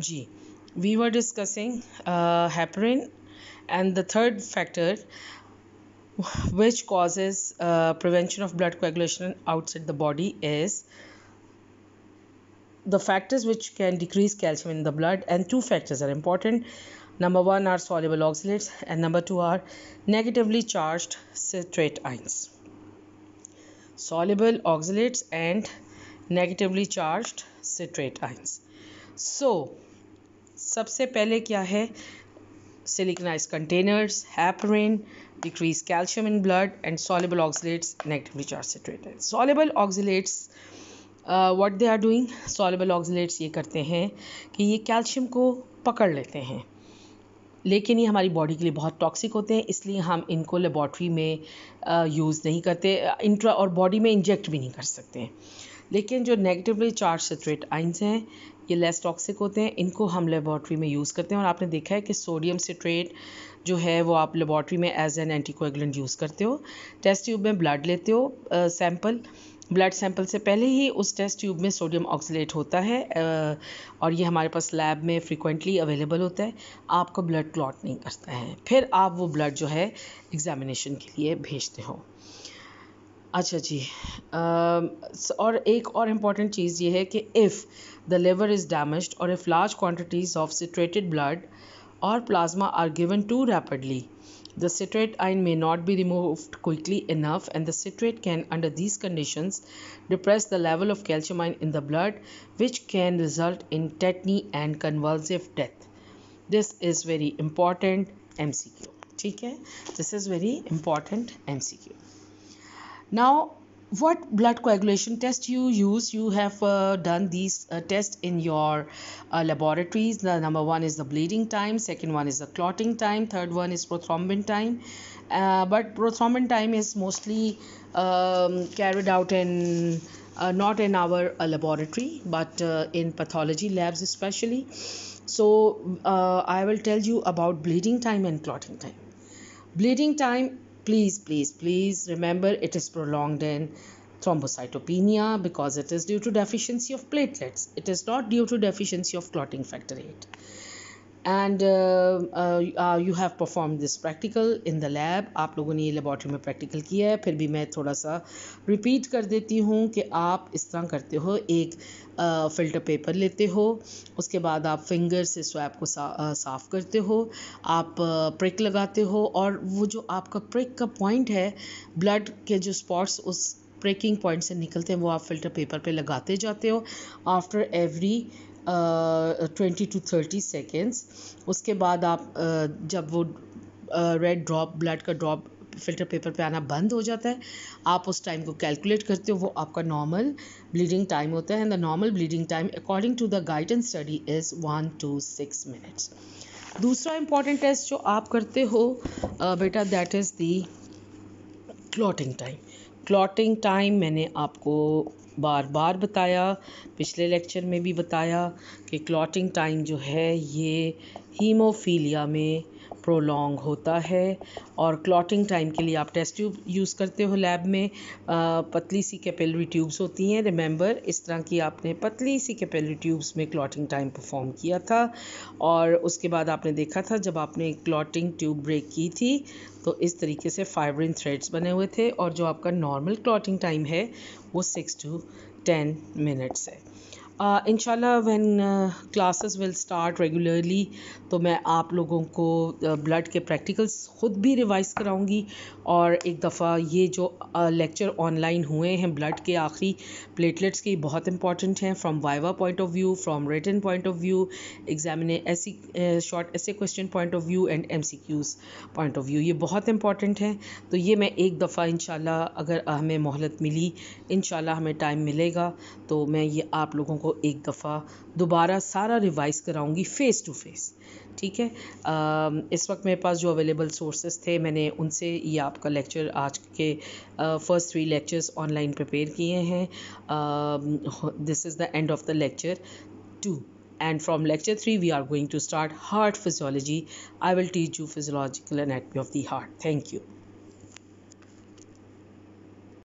G. We were discussing uh, heparin and the third factor which causes uh, prevention of blood coagulation outside the body is the factors which can decrease calcium in the blood and two factors are important number one are soluble oxalates and number two are negatively charged citrate ions soluble oxalates and negatively charged citrate ions so so, सबसे पहले क्या है siliconized containers heparin decrease calcium in blood and soluble oxalates negatively charge citrated soluble oxalates what they are doing soluble oxalates ये करते हैं कि ये calcium को पकड़ लेते हैं लेकिन ये हमारी बॉडी के लिए बहुत टॉक्सिक होते हैं इसलिए हम इनको लेबॉर्ट्री में यूज़ uh, नहीं करते इंट्रा और बॉडी में इंजेक्ट भी नहीं कर सकते लेकिन जो नेगेटिवली चार्ज सेट्रेट आइंस हैं ये लेस टॉक्सिक होते हैं इनको हम लेबॉर्ट्री में यूज़ करते हैं और आपने देखा है कि सोडियम सिट्रेट जो है वो आप लेबॉर्ट्री में एज एन एंटीकोएगलेंट यूज़ करते हो टेस्ट ट्यूब में ब्लड लेते हो सैम्पल ब्लड सैंपल से पहले ही उस टेस्ट ट्यूब में सोडियम ऑक्सीट होता है और ये हमारे पास लैब में फ्रिक्वेंटली अवेलेबल होता है आपको ब्लड क्लॉट नहीं करता है फिर आप वो ब्लड जो है एग्जामिनेशन के लिए भेजते हो अच्छा जी आ, और एक और इम्पॉर्टेंट चीज़ ये है कि if the liver is damage और if large quantities of citrated blood और plasma are given to rapidly the citrate ion may not be remove quickly enough and the citrate can under these condition depress the level of calcium ion in the blood which can result in tetany and convulsive death this is very important M C Q ठीक है this is very important M C Q Now, what blood coagulation test you use you have uh, done these uh, tests in your uh, laboratories the number one is the bleeding time second one is the clotting time third one is prothrombin time uh, but prothrombin time is mostly um, carried out in uh, not in our uh, laboratory but in pathology labs especially so i will tell you about bleeding time and clotting time bleeding time Please, please, please remember it is prolonged in thrombocytopenia because it is due to deficiency of platelets. It is not due to deficiency of clotting factor 8. And you have perform this practical in the lab आप लोगों ने ये laboratory में practical किया है फिर भी मैं थोड़ा सा रिपीट कर देती हूँ कि आप इस तरह करते हो एक फिल्टर uh, पेपर लेते हो उसके बाद आप फिंगर से स्वैप को सा, uh, साफ करते हो आप प्रिक uh, लगाते हो और वो जो आपका प्रिक का पॉइंट है ब्लड के जो स्पॉट्स उस ब्रेकिंग पॉइंट से निकलते हैं वो आप फिल्टर पेपर पे लगाते जाते हो after every twenty to thirty seconds उसके बाद आप uh, जब वो रेड ड्रॉप ब्लड का ड्रॉप फिल्टर पेपर पे आना बंद हो जाता है आप उस टाइम को कैलकुलेट करते हो वो आपका नॉर्मल ब्लीडिंग टाइम होता है and the normal bleeding time according to the guidance study is one to six minutes दूसरा इंपॉर्टेंट टेस्ट जो आप करते हो बेटा that is the clotting time clotting time मैंने आपको बार बार बताया पिछले लेक्चर में भी बताया कि क्लॉटिंग टाइम जो है ये हीमोफीलिया में प्रोलॉन्ग होता है और क्लॉटिंग टाइम के लिए आप टेस्ट ट्यूब यूज़ करते हो लैब में आ, पतली सी कैपेलरी ट्यूब्स होती हैं रिमेंबर इस तरह की आपने पतली सी कैपेलरी ट्यूब्स में क्लॉटिंग टाइम परफॉर्म किया था और उसके बाद आपने देखा था जब आपने क्लॉटिंग ट्यूब ब्रेक की थी तो इस तरीके से फाइब्रिन थ्रेड्स बने हुए थे और जो आपका नॉर्मल क्लॉटिंग टाइम है वो सिक्स टू टेन मिनट्स है इनशाला one classes will start regularly तो मैं आप लोगों को ब्लड uh, के प्रैक्टिकल्स ख़ुद भी रिवाइज़ कराऊंगी और एक दफ़ा ये जो लेक्चर ऑनलाइन हुए हैं ब्लड के आखिरी प्लेटलेट्स के बहुत इंपॉर्टेंट हैं from viva point of view from return point of view examine ऐसी शॉर्ट ऐसे question point of view and M point of view ये बहुत इंपॉर्टेंट हैं तो ये मैं एक दफ़ा इन अगर हमें मोहलत मिली इन हमें टाइम मिलेगा तो मैं ये आप लोगों को एक दफ़ा दोबारा सारा रिवाइज़ कराऊँगी फेस टू फेस ठीक है इस वक्त मेरे पास जो अवेलेबल सोर्सेज थे मैंने उनसे ये आपका लेक्चर आज के first three lectures online prepare किए हैं this is the end of the lecture two and from lecture 3 we are going to start heart physiology i will teach you physiological anatomy of the heart thank you